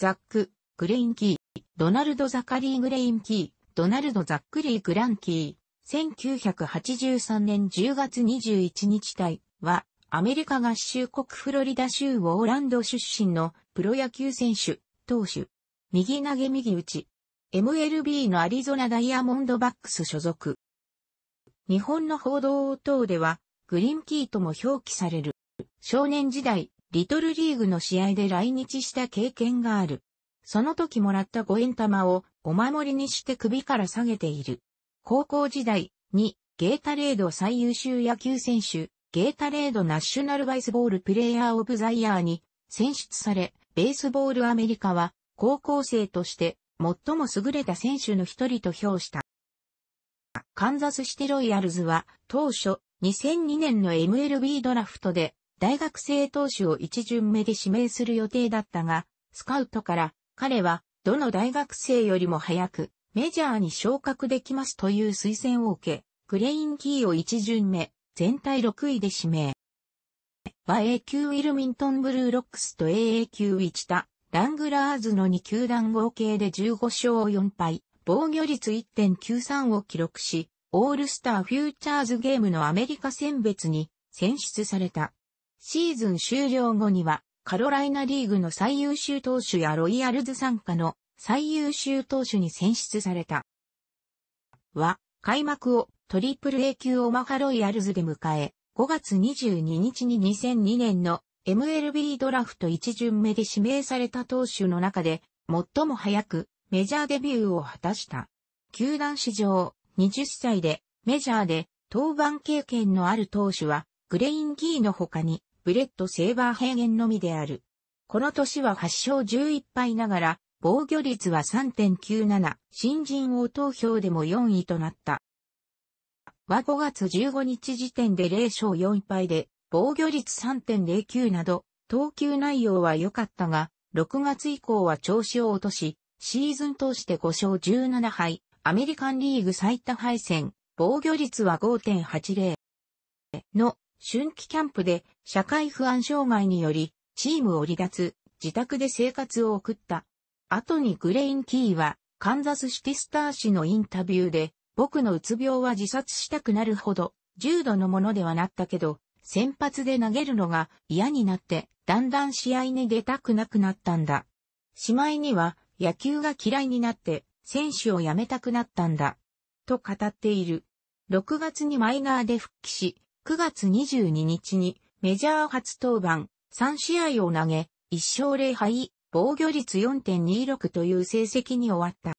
ザック、グレインキー、ドナルド・ザカリー・グレインキー、ドナルド・ザックリー・グランキー、1983年10月21日隊は、アメリカ合衆国フロリダ州オーランド出身のプロ野球選手、投手、右投げ右打ち、MLB のアリゾナダイヤモンドバックス所属。日本の報道等では、グリンキーとも表記される。少年時代、リトルリーグの試合で来日した経験がある。その時もらった五円玉をお守りにして首から下げている。高校時代にゲータレード最優秀野球選手、ゲータレードナッショナルバイスボールプレイヤーオブザイヤーに選出され、ベースボールアメリカは高校生として最も優れた選手の一人と評した。カンザスシテロイヤルズは当初2002年の MLB ドラフトで大学生投手を一巡目で指名する予定だったが、スカウトから彼はどの大学生よりも早くメジャーに昇格できますという推薦を受け、グレインキーを一巡目、全体6位で指名。は A 級ウィルミントンブルーロックスと AA 級ウィチタ、ラングラーズの2球団合計で15勝4敗、防御率1.93を記録し、オールスターフューチャーズゲームのアメリカ選別に選出された。シーズン終了後には、カロライナリーグの最優秀投手やロイヤルズ参加の最優秀投手に選出された。は、開幕をトリプル A 級オマハロイヤルズで迎え、5月22日に2002年の MLB ドラフト1巡目で指名された投手の中で、最も早くメジャーデビューを果たした。球団史上20歳でメジャーで登板経験のある投手はグレインギーの他にブレット・セーバー平原のみである。この年は8勝11敗ながら、防御率は3.97、新人王投票でも4位となった。は5月15日時点で0勝4敗で、防御率3.09など、投球内容は良かったが、6月以降は調子を落とし、シーズン通して5勝17敗、アメリカンリーグ最多敗戦、防御率は5.80の春季キャンプで社会不安障害により、チームを離脱、自宅で生活を送った。後にグレイン・キーは、カンザスシティスター氏のインタビューで、僕のうつ病は自殺したくなるほど、重度のものではなったけど、先発で投げるのが嫌になって、だんだん試合に出たくなくなったんだ。しまいには、野球が嫌いになって、選手を辞めたくなったんだ。と語っている。6月にマイナーで復帰し、9月22日にメジャー初登板3試合を投げ、1勝0敗、防御率4.26という成績に終わった。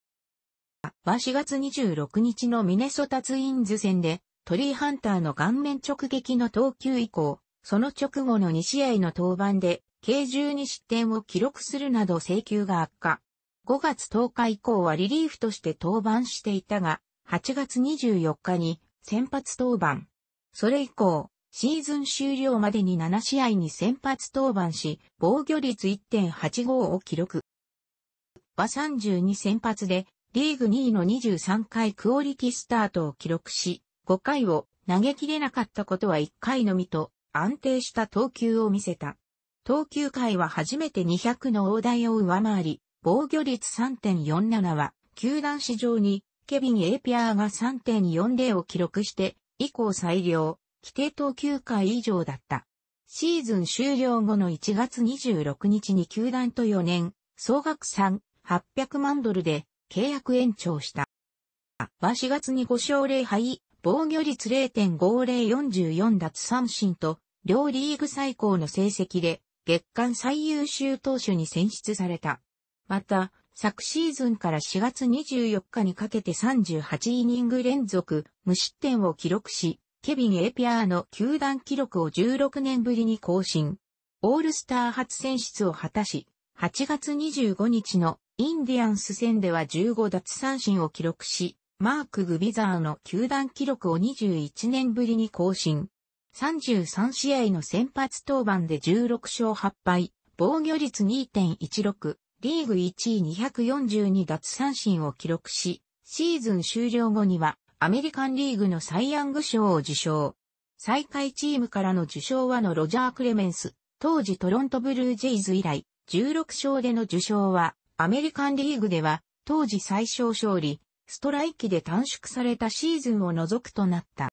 は4月26日のミネソタツインズ戦でトリーハンターの顔面直撃の投球以降、その直後の2試合の登板で、計12失点を記録するなど請求が悪化。5月10日以降はリリーフとして登板していたが、8月24日に先発登板、それ以降、シーズン終了までに7試合に先発登板し、防御率1.85を記録。は32先発で、リーグ2位の23回クオリティスタートを記録し、5回を投げきれなかったことは1回のみと、安定した投球を見せた。投球回は初めて200の大台を上回り、防御率3.47は、球団史上に、ケビン・エイピアーが3.40を記録して、以降最良、規定投球回以上だった。シーズン終了後の1月26日に球団と4年、総額3、800万ドルで契約延長した。は4月に5勝0敗、防御率0.5044奪三振と、両リーグ最高の成績で、月間最優秀投手に選出された。また、昨シーズンから4月24日にかけて38イニング連続無失点を記録し、ケビン・エピアーの球団記録を16年ぶりに更新。オールスター初選出を果たし、8月25日のインディアンス戦では15奪三振を記録し、マーク・グビザーの球団記録を21年ぶりに更新。33試合の先発登板で16勝8敗、防御率2.16、リーグ1位242奪三振を記録し、シーズン終了後にはアメリカンリーグのサイヤング賞を受賞。最下位チームからの受賞はのロジャー・クレメンス、当時トロントブルージェイズ以来、16勝での受賞は、アメリカンリーグでは、当時最小勝利、ストライキで短縮されたシーズンを除くとなった。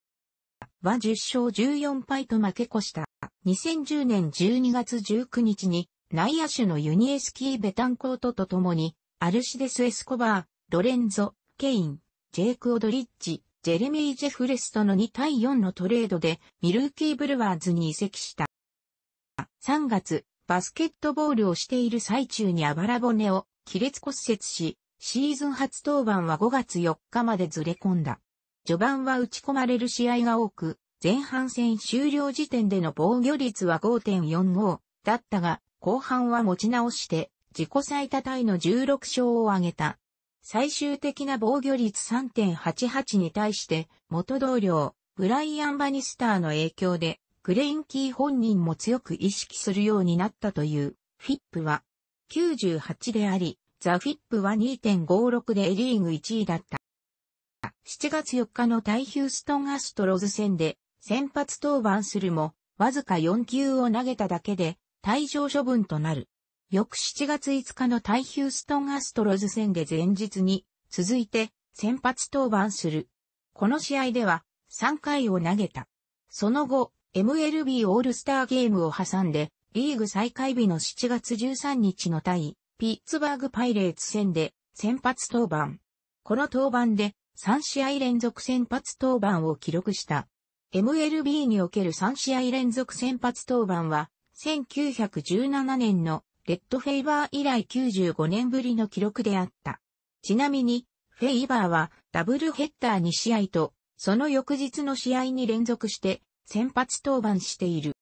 は10勝14敗と負け越した。2010年12月19日に内野手のユニエスキー・ベタンコートと共に、アルシデス・エスコバー、ロレンゾ、ケイン、ジェイク・オドリッジ、ジェレミー・ジェフレスとの2対4のトレードで、ミルーキー・ブルワーズに移籍した。3月、バスケットボールをしている最中にあばら骨を亀裂骨折し、シーズン初登板は5月4日までずれ込んだ。序盤は打ち込まれる試合が多く、前半戦終了時点での防御率は5.45だったが、後半は持ち直して、自己最多タイの16勝を挙げた。最終的な防御率3.88に対して、元同僚、ブライアン・バニスターの影響で、クレインキー本人も強く意識するようになったという、フィップは、98であり、ザ・フィップは2.56でリーグ1位だった。7月4日の対ヒューストン・アストロズ戦で、先発登板するも、わずか4球を投げただけで、退場処分となる。翌7月5日の対ヒューストンアストロズ戦で前日に、続いて先発登板する。この試合では3回を投げた。その後、MLB オールスターゲームを挟んで、リーグ再開日の7月13日の対、ピッツバーグパイレーツ戦で先発登板。この登板で3試合連続先発登板を記録した。MLB における3試合連続先発登板は1917年のレッドフェイバー以来95年ぶりの記録であった。ちなみに、フェイバーはダブルヘッダー2試合と、その翌日の試合に連続して先発登板している。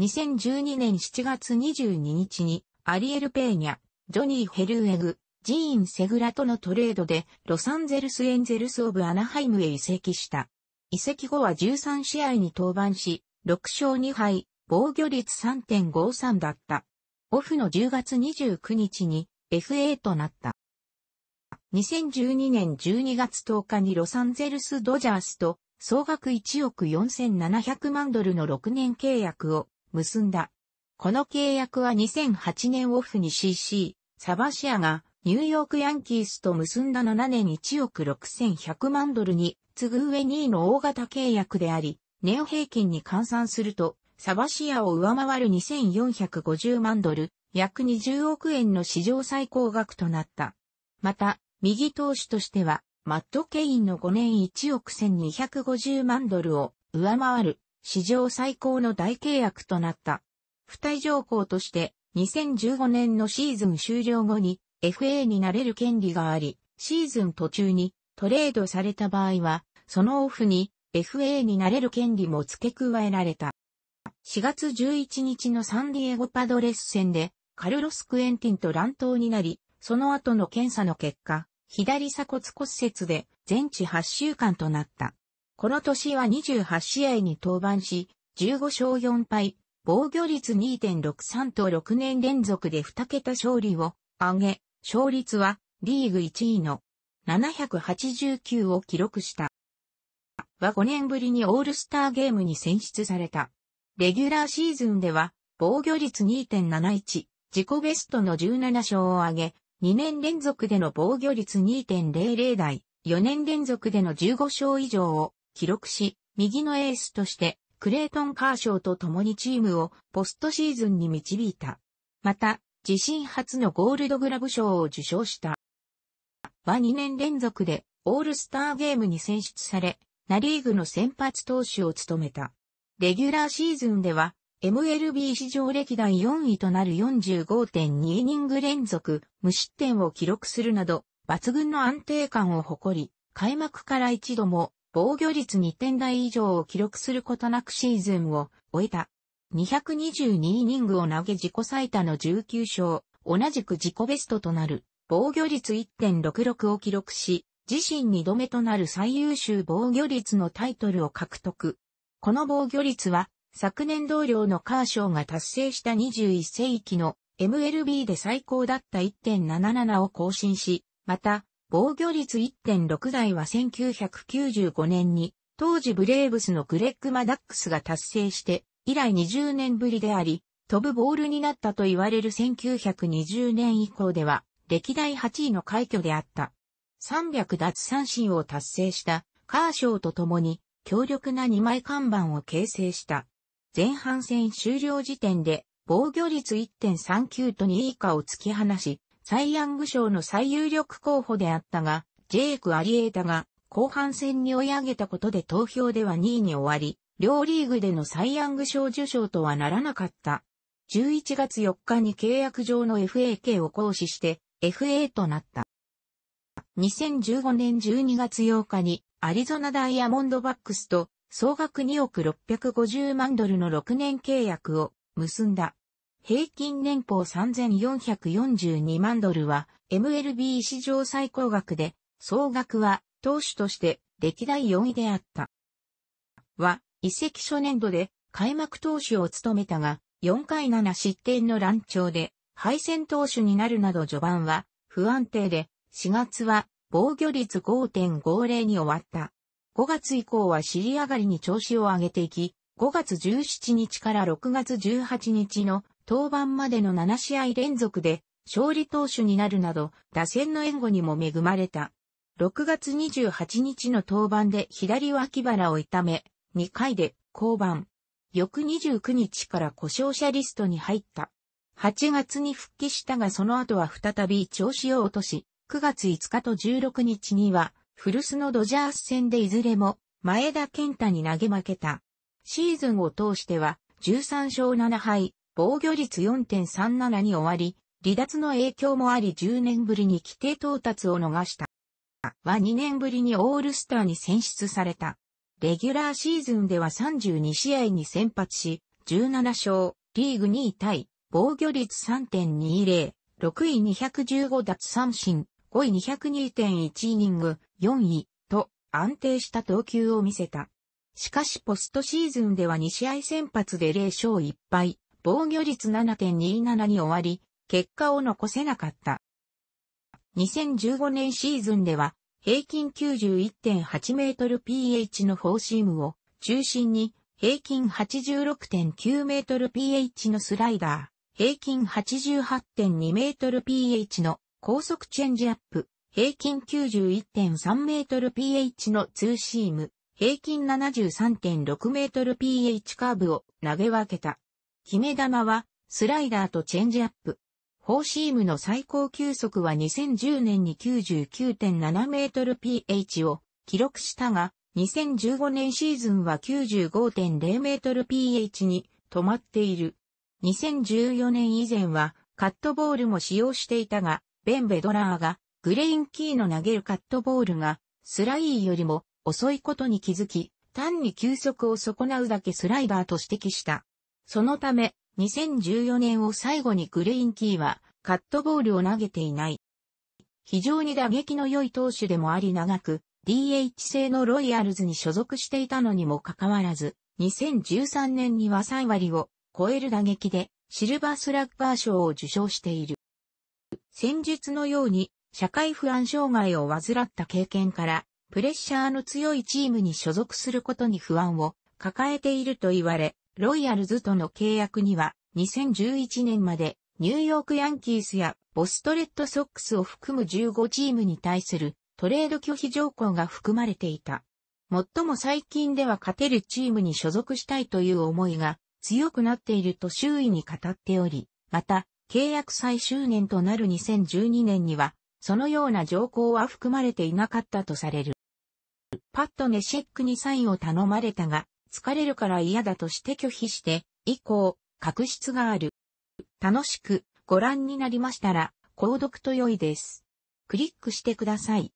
2012年7月22日にアリエル・ペーニャ、ジョニー・ヘルエグ、ジーン・セグラとのトレードでロサンゼルス・エンゼルス・オブ・アナハイムへ移籍した。移籍後は13試合に登板し、6勝2敗、防御率3.53だった。オフの10月29日に FA となった。2012年12月10日にロサンゼルスドジャースと総額1億4700万ドルの6年契約を結んだ。この契約は2008年オフに CC、サバシアがニューヨークヤンキースと結んだ7年1億6100万ドルに次ぐ上2位の大型契約であり、年平均に換算するとサバシアを上回る2450万ドル、約20億円の史上最高額となった。また、右投手としては、マット・ケインの5年1億1250万ドルを上回る史上最高の大契約となった。不退条項として2015年のシーズン終了後に FA になれる権利があり、シーズン途中にトレードされた場合は、そのオフに FA になれる権利も付け加えられた。4月11日のサンディエゴパドレス戦で、カルロス・クエンティンと乱闘になり、その後の検査の結果、左鎖骨骨折で全治8週間となった。この年は28試合に登板し、15勝4敗、防御率2.63と6年連続で2桁勝利を上げ、勝率はリーグ1位の789を記録した。は5年ぶりにオールスターゲームに選出された。レギュラーシーズンでは、防御率2.71、自己ベストの17勝を挙げ、2年連続での防御率2.00台、4年連続での15勝以上を記録し、右のエースとして、クレイトン・カーショーと共にチームをポストシーズンに導いた。また、自身初のゴールドグラブ賞を受賞した。は2年連続でオールスターゲームに選出され、ナリーグの先発投手を務めた。レギュラーシーズンでは、MLB 史上歴代4位となる45.2イニング連続無失点を記録するなど、抜群の安定感を誇り、開幕から一度も防御率2点台以上を記録することなくシーズンを終えた。222イニングを投げ自己最多の19勝、同じく自己ベストとなる防御率1.66を記録し、自身2度目となる最優秀防御率のタイトルを獲得。この防御率は、昨年同僚のカーショーが達成した21世紀の MLB で最高だった1.77を更新し、また、防御率1.6台は1995年に、当時ブレーブスのグレッグ・マダックスが達成して、以来20年ぶりであり、飛ぶボールになったと言われる1920年以降では、歴代8位の快挙であった。300奪三振を達成したカーショーと共に、強力な2枚看板を形成した。前半戦終了時点で防御率1.39と2以下を突き放し、サイ・ヤング賞の最有力候補であったが、ジェイク・アリエータが後半戦に追い上げたことで投票では2位に終わり、両リーグでのサイ・ヤング賞受賞とはならなかった。11月4日に契約上の FAK を行使して FA となった。2015年12月8日にアリゾナダイヤモンドバックスと総額2億650万ドルの6年契約を結んだ。平均年俸3442万ドルは MLB 史上最高額で、総額は投手として歴代4位であった。は、移籍初年度で開幕投手を務めたが、4回7失点の乱調で、敗戦投手になるなど序盤は不安定で、4月は防御率5.50に終わった。5月以降は尻上がりに調子を上げていき、5月17日から6月18日の登板までの7試合連続で勝利投手になるなど、打線の援護にも恵まれた。6月28日の登板で左脇腹を痛め、2回で降板。翌29日から故障者リストに入った。8月に復帰したがその後は再び調子を落とし、9月5日と16日には、古巣のドジャース戦でいずれも、前田健太に投げ負けた。シーズンを通しては、13勝7敗、防御率4.37に終わり、離脱の影響もあり10年ぶりに規定到達を逃した。は2年ぶりにオールスターに選出された。レギュラーシーズンでは32試合に先発し、17勝、リーグ2位タイ、防御率3.20、6位215奪三振、5位202.1イニング、4位、と安定した投球を見せた。しかしポストシーズンでは2試合先発で0勝1敗、防御率7.27に終わり、結果を残せなかった。2015年シーズンでは、平均91.8メートル PH のフォーシームを中心に、平均86.9メートル PH のスライダー、平均88.2メートル PH の高速チェンジアップ、平均91.3メートル ph のツーシーム、平均73.6メートル ph カーブを投げ分けた。決め球は、スライダーとチェンジアップ。フォーシームの最高球速は2010年に99.7メートル ph を記録したが、2015年シーズンは95.0メートル ph に止まっている。2014年以前はカットボールも使用していたが、ベン・ベドラーが、グレインキーの投げるカットボールが、スライーよりも遅いことに気づき、単に球速を損なうだけスライダーと指摘した。そのため、2014年を最後にグレインキーは、カットボールを投げていない。非常に打撃の良い投手でもあり長く、DH 制のロイヤルズに所属していたのにもかかわらず、2013年には3割を超える打撃でシルバースラッガー賞を受賞している。戦術のように社会不安障害を患った経験から、プレッシャーの強いチームに所属することに不安を抱えていると言われ、ロイヤルズとの契約には2011年までニューヨークヤンキースやボストレッドソックスを含む15チームに対するトレード拒否条項が含まれていた。最も最近では勝てるチームに所属したいという思いが強くなっていると周囲に語っており、また契約最終年となる2012年には、そのような条項は含まれていなかったとされる。パッドネシェックにサインを頼まれたが、疲れるから嫌だとして拒否して、以降、確執がある。楽しくご覧になりましたら、購読と良いです。クリックしてください。